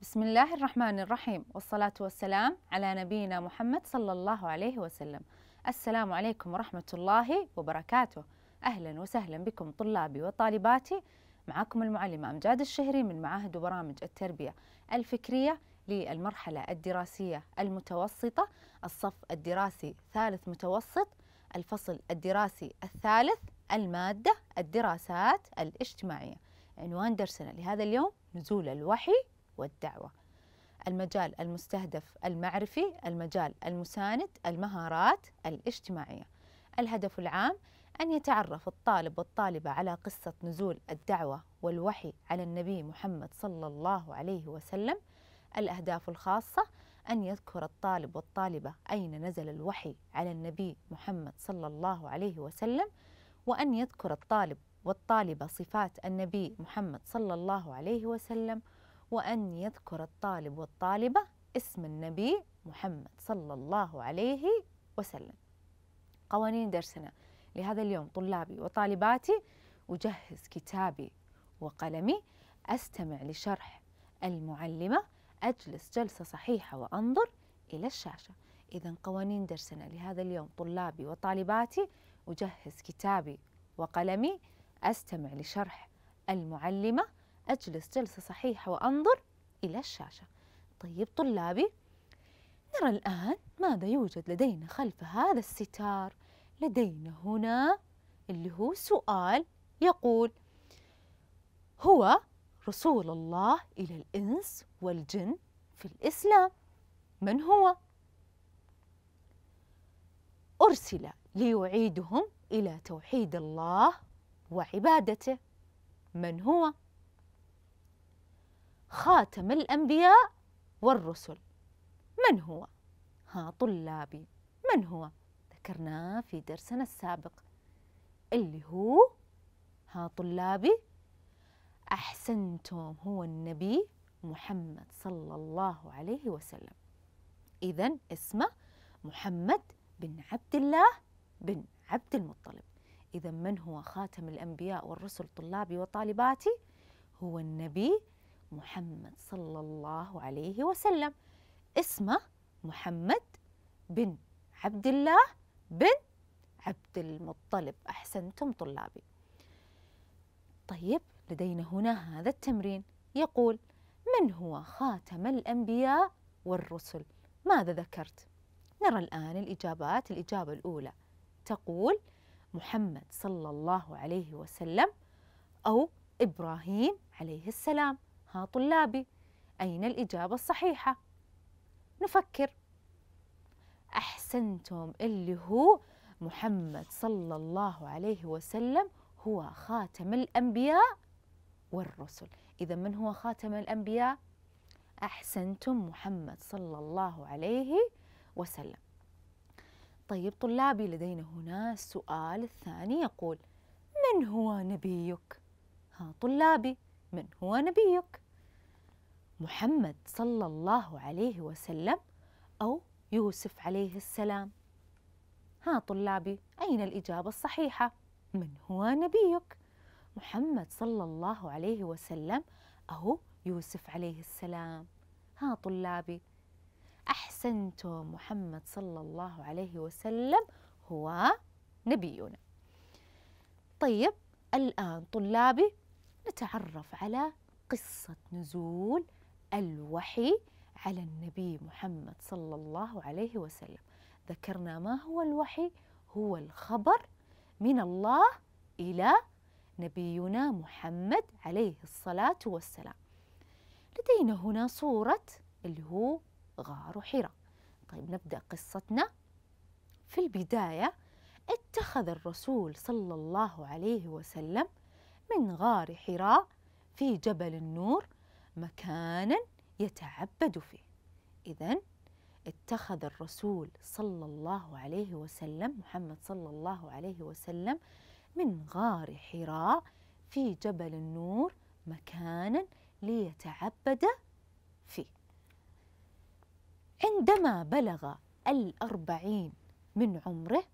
بسم الله الرحمن الرحيم والصلاة والسلام على نبينا محمد صلى الله عليه وسلم السلام عليكم ورحمة الله وبركاته أهلا وسهلا بكم طلابي وطالباتي معكم المعلمة أمجاد الشهري من معاهد وبرامج التربية الفكرية للمرحلة الدراسية المتوسطة الصف الدراسي ثالث متوسط الفصل الدراسي الثالث المادة الدراسات الاجتماعية عنوان درسنا لهذا اليوم نزول الوحي والدعوة المجال المستهدف المعرفي المجال المساند المهارات الاجتماعية الهدف العام أن يتعرف الطالب والطالبة على قصة نزول الدعوة والوحي على النبي محمد صلى الله عليه وسلم الأهداف الخاصة أن يذكر الطالب والطالبة أين نزل الوحي على النبي محمد صلى الله عليه وسلم وأن يذكر الطالب والطالبة صفات النبي محمد صلى الله عليه وسلم وأن يذكر الطالب والطالبة اسم النبي محمد صلى الله عليه وسلم قوانين درسنا لهذا اليوم طلابي وطالباتي أجهز كتابي وقلمي أستمع لشرح المعلمة أجلس جلسة صحيحة وأنظر إلى الشاشة إذا قوانين درسنا لهذا اليوم طلابي وطالباتي أجهز كتابي وقلمي أستمع لشرح المعلمة أجلس جلسة صحيحة وأنظر إلى الشاشة طيب طلابي نرى الآن ماذا يوجد لدينا خلف هذا الستار لدينا هنا اللي هو سؤال يقول هو رسول الله إلى الإنس والجن في الإسلام من هو؟ أرسل ليعيدهم إلى توحيد الله وعبادته من هو؟ خاتم الأنبياء والرسل من هو؟ ها طلابي من هو؟ ذكرناه في درسنا السابق اللي هو ها طلابي أحسنتم هو النبي محمد صلى الله عليه وسلم إذا اسمه محمد بن عبد الله بن عبد المطلب إذا من هو خاتم الأنبياء والرسل طلابي وطالباتي هو النبي محمد صلى الله عليه وسلم اسمه محمد بن عبد الله بن عبد المطلب أحسنتم طلابي طيب لدينا هنا هذا التمرين يقول من هو خاتم الأنبياء والرسل ماذا ذكرت؟ نرى الآن الإجابات الإجابة الأولى تقول محمد صلى الله عليه وسلم أو إبراهيم عليه السلام ها طلابي أين الإجابة الصحيحة؟ نفكر أحسنتم اللي هو محمد صلى الله عليه وسلم هو خاتم الأنبياء والرسل إذا من هو خاتم الأنبياء؟ أحسنتم محمد صلى الله عليه وسلم طيب طلابي لدينا هنا السؤال الثاني يقول من هو نبيك؟ ها طلابي من هو نبيك محمد صلى الله عليه وسلم أو يوسف عليه السلام ها طلابي أين الإجابة الصحيحة من هو نبيك محمد صلى الله عليه وسلم أو يوسف عليه السلام ها طلابي أحسنتم محمد صلى الله عليه وسلم هو نبينا طيب الآن طلابي نتعرف على قصة نزول الوحي على النبي محمد صلى الله عليه وسلم ذكرنا ما هو الوحي هو الخبر من الله إلى نبينا محمد عليه الصلاة والسلام لدينا هنا صورة اللي هو غار حراء طيب نبدأ قصتنا في البداية اتخذ الرسول صلى الله عليه وسلم من غار حراء في جبل النور مكانا يتعبد فيه إذا اتخذ الرسول صلى الله عليه وسلم محمد صلى الله عليه وسلم من غار حراء في جبل النور مكانا ليتعبد فيه عندما بلغ الأربعين من عمره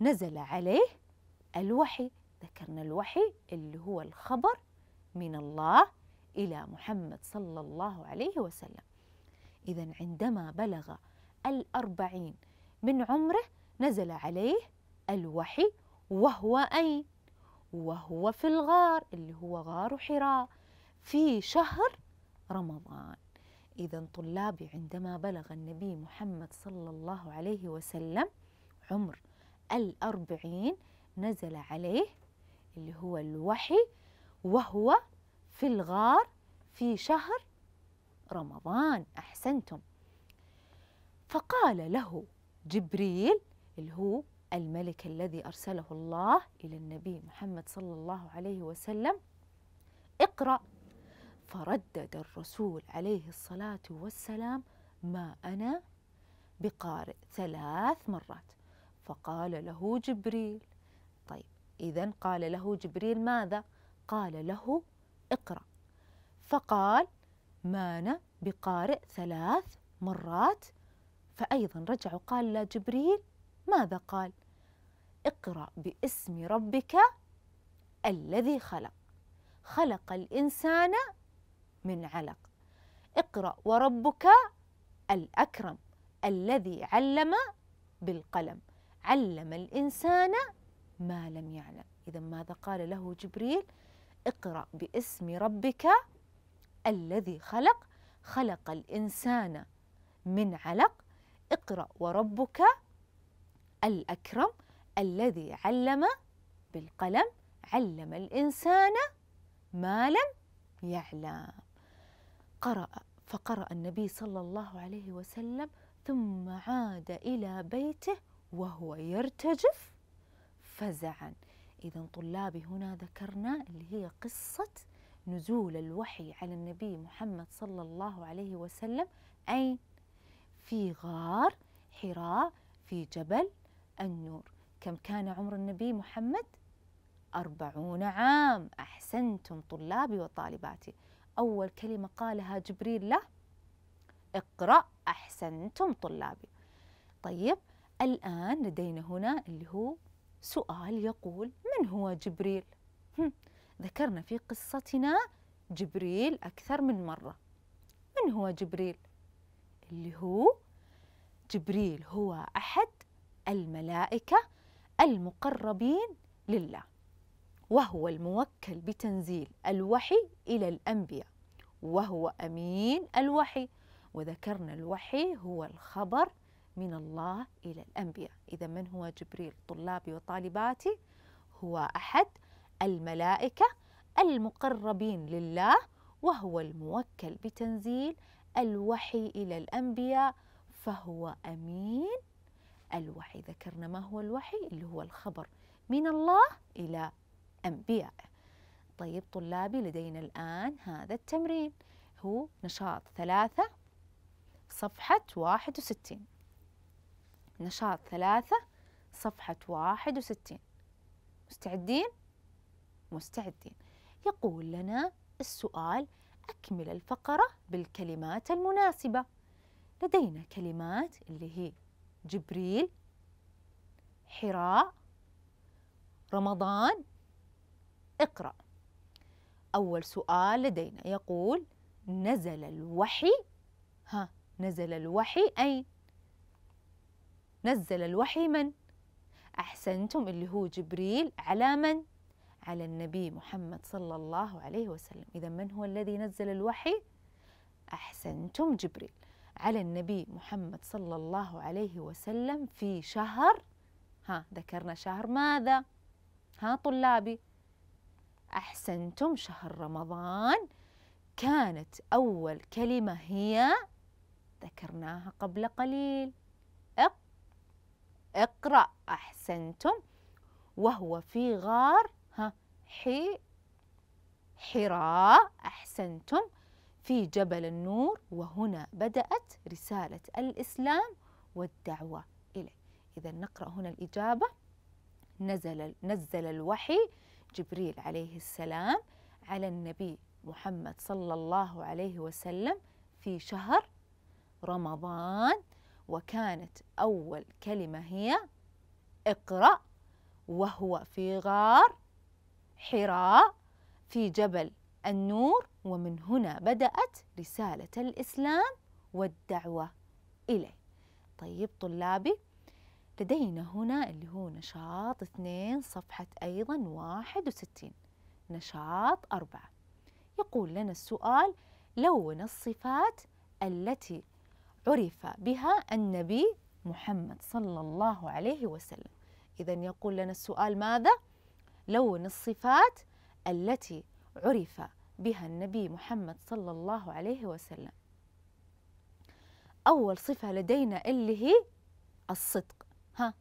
نزل عليه الوحي ذكرنا الوحي اللي هو الخبر من الله إلى محمد صلى الله عليه وسلم إذا عندما بلغ الأربعين من عمره نزل عليه الوحي وهو أين؟ وهو في الغار اللي هو غار حراء في شهر رمضان إذا طلابي عندما بلغ النبي محمد صلى الله عليه وسلم عمر الأربعين نزل عليه اللي هو الوحي وهو في الغار في شهر رمضان أحسنتم فقال له جبريل اللي هو الملك الذي أرسله الله إلى النبي محمد صلى الله عليه وسلم اقرأ فردد الرسول عليه الصلاة والسلام ما أنا بقارئ ثلاث مرات فقال له جبريل إذا قال له جبريل ماذا؟ قال له اقرأ فقال ما أنا بقارئ ثلاث مرات فأيضا رجع وقال لا جبريل ماذا قال؟ اقرأ باسم ربك الذي خلق خلق الإنسان من علق اقرأ وربك الأكرم الذي علم بالقلم علم الإنسان ما لم يعلم إذا ماذا قال له جبريل اقرأ باسم ربك الذي خلق خلق الإنسان من علق اقرأ وربك الأكرم الذي علم بالقلم علم الإنسان ما لم يعلم قرأ فقرأ النبي صلى الله عليه وسلم ثم عاد إلى بيته وهو يرتجف فزعا إذا طلابي هنا ذكرنا اللي هي قصة نزول الوحي على النبي محمد صلى الله عليه وسلم أين؟ في غار حراء في جبل النور كم كان عمر النبي محمد؟ أربعون عام أحسنتم طلابي وطالباتي أول كلمة قالها جبريل له اقرأ أحسنتم طلابي طيب الآن لدينا هنا اللي هو سؤال يقول من هو جبريل؟ ذكرنا في قصتنا جبريل أكثر من مرة من هو جبريل؟ اللي هو جبريل هو أحد الملائكة المقربين لله وهو الموكل بتنزيل الوحي إلى الأنبياء وهو أمين الوحي وذكرنا الوحي هو الخبر من الله إلى الأنبياء إذا من هو جبريل طلابي وطالباتي هو أحد الملائكة المقربين لله وهو الموكل بتنزيل الوحي إلى الأنبياء فهو أمين الوحي ذكرنا ما هو الوحي اللي هو الخبر من الله إلى أنبيائه طيب طلابي لدينا الآن هذا التمرين هو نشاط ثلاثة صفحة واحد وستين نشاط ثلاثة صفحة واحد وستين مستعدين؟ مستعدين يقول لنا السؤال أكمل الفقرة بالكلمات المناسبة لدينا كلمات اللي هي جبريل حراء رمضان اقرأ أول سؤال لدينا يقول نزل الوحي ها نزل الوحي أين؟ نزل الوحي من؟ أحسنتم اللي هو جبريل على من؟ على النبي محمد صلى الله عليه وسلم إذا من هو الذي نزل الوحي؟ أحسنتم جبريل على النبي محمد صلى الله عليه وسلم في شهر ها ذكرنا شهر ماذا؟ ها طلابي أحسنتم شهر رمضان كانت أول كلمة هي ذكرناها قبل قليل اقرأ أحسنتم وهو في غار ها حي حراء أحسنتم في جبل النور وهنا بدأت رسالة الإسلام والدعوة إليه إذا نقرأ هنا الإجابة نزل, نزل الوحي جبريل عليه السلام على النبي محمد صلى الله عليه وسلم في شهر رمضان وكانت أول كلمة هي اقرأ وهو في غار حراء في جبل النور ومن هنا بدأت رسالة الإسلام والدعوة إليه طيب طلابي لدينا هنا اللي هو نشاط اثنين صفحة أيضا واحد وستين نشاط أربعة يقول لنا السؤال لون الصفات التي عرف بها النبي محمد صلى الله عليه وسلم إذا يقول لنا السؤال ماذا؟ لون الصفات التي عرف بها النبي محمد صلى الله عليه وسلم أول صفة لدينا اللي هي الصدق ها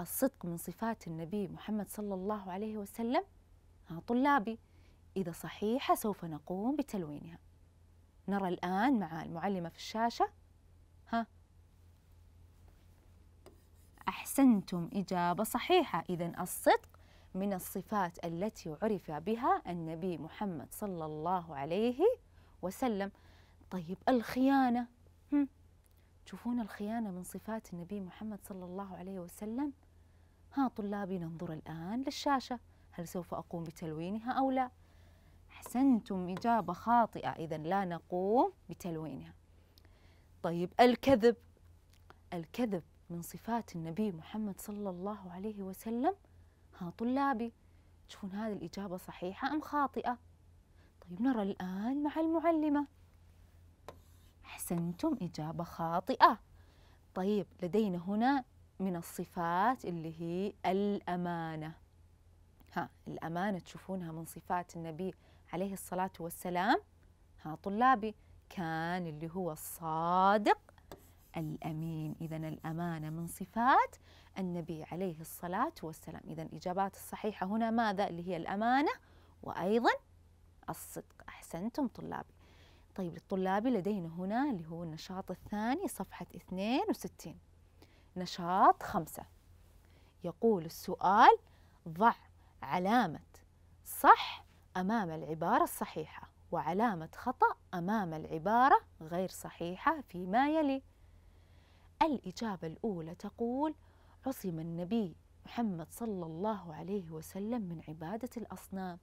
الصدق من صفات النبي محمد صلى الله عليه وسلم ها طلابي إذا صحيحة سوف نقوم بتلوينها نرى الآن مع المعلمة في الشاشة أحسنتم إجابة صحيحة إذا الصدق من الصفات التي عرف بها النبي محمد صلى الله عليه وسلم طيب الخيانة تشوفون الخيانة من صفات النبي محمد صلى الله عليه وسلم ها طلابي ننظر الآن للشاشة هل سوف أقوم بتلوينها أو لا أحسنتم إجابة خاطئة إذا لا نقوم بتلوينها طيب الكذب الكذب من صفات النبي محمد صلى الله عليه وسلم ها طلابي تشوفون هذه الإجابة صحيحة أم خاطئة طيب نرى الآن مع المعلمة أحسنتم إجابة خاطئة طيب لدينا هنا من الصفات اللي هي الأمانة ها الأمانة تشوفونها من صفات النبي عليه الصلاة والسلام ها طلابي كان اللي هو الصادق الأمين إذا الأمانة من صفات النبي عليه الصلاة والسلام إذا الإجابات الصحيحة هنا ماذا اللي هي الأمانة وأيضا الصدق أحسنتم طلابي طيب للطلاب لدينا هنا اللي هو النشاط الثاني صفحة 62 نشاط خمسة يقول السؤال ضع علامة صح أمام العبارة الصحيحة وعلامة خطأ أمام العبارة غير صحيحة فيما يلي الإجابة الأولى تقول عصم النبي محمد صلى الله عليه وسلم من عبادة الأصنام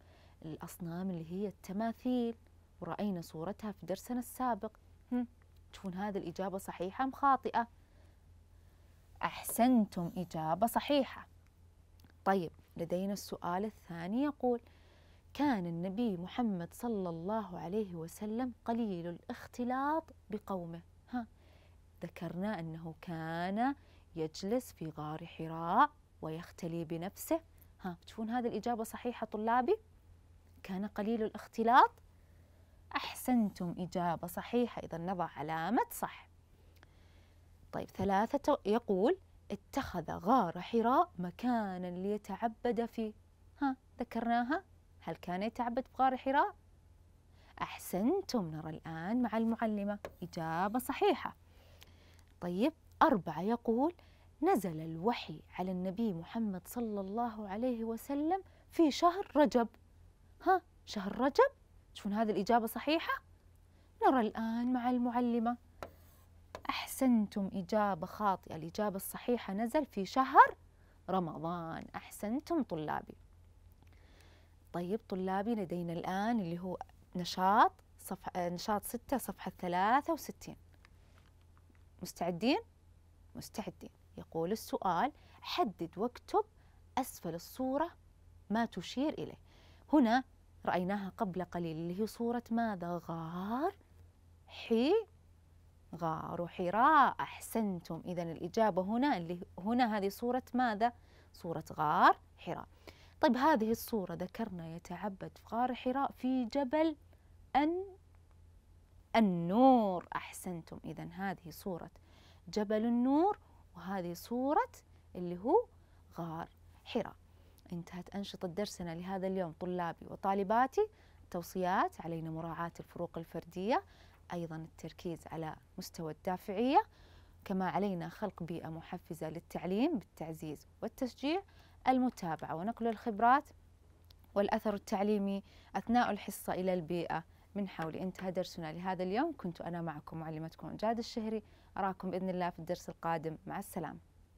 الأصنام اللي هي التماثيل ورأينا صورتها في درسنا السابق تشوفون هذه الإجابة صحيحة أم خاطئة أحسنتم إجابة صحيحة طيب لدينا السؤال الثاني يقول كان النبي محمد صلى الله عليه وسلم قليل الاختلاط بقومه ذكرنا أنه كان يجلس في غار حراء ويختلي بنفسه ها تشوفون هذه الإجابة صحيحة طلابي كان قليل الاختلاط أحسنتم إجابة صحيحة إذا نضع علامة صح طيب ثلاثة يقول اتخذ غار حراء مكانا ليتعبد فيه ها ذكرناها هل كان يتعبد في غار حراء أحسنتم نرى الآن مع المعلمة إجابة صحيحة طيب أربعة يقول نزل الوحي على النبي محمد صلى الله عليه وسلم في شهر رجب ها شهر رجب تشوفون هذه الإجابة صحيحة نرى الآن مع المعلمة أحسنتم إجابة خاطئة الإجابة الصحيحة نزل في شهر رمضان أحسنتم طلابي طيب طلابي لدينا الآن اللي هو نشاط صفحة نشاط ستة صفحة ثلاثة وستين مستعدين؟ مستعدين يقول السؤال حدد واكتب أسفل الصورة ما تشير إليه هنا رأيناها قبل قليل اللي هي صورة ماذا؟ غار حي غار حراء أحسنتم إذا الإجابة هنا اللي هنا هذه صورة ماذا؟ صورة غار حراء طيب هذه الصورة ذكرنا يتعبد في غار حراء في جبل أن النور أحسنتم إذا هذه صورة جبل النور وهذه صورة اللي هو غار حراء انتهت أنشطة درسنا لهذا اليوم طلابي وطالباتي التوصيات علينا مراعاة الفروق الفردية أيضا التركيز على مستوى الدافعية كما علينا خلق بيئة محفزة للتعليم بالتعزيز والتشجيع المتابعة ونقل الخبرات والأثر التعليمي أثناء الحصة إلى البيئة من حولي انتهى درسنا لهذا اليوم كنت أنا معكم معلمتكم جاد الشهري أراكم بإذن الله في الدرس القادم مع السلامة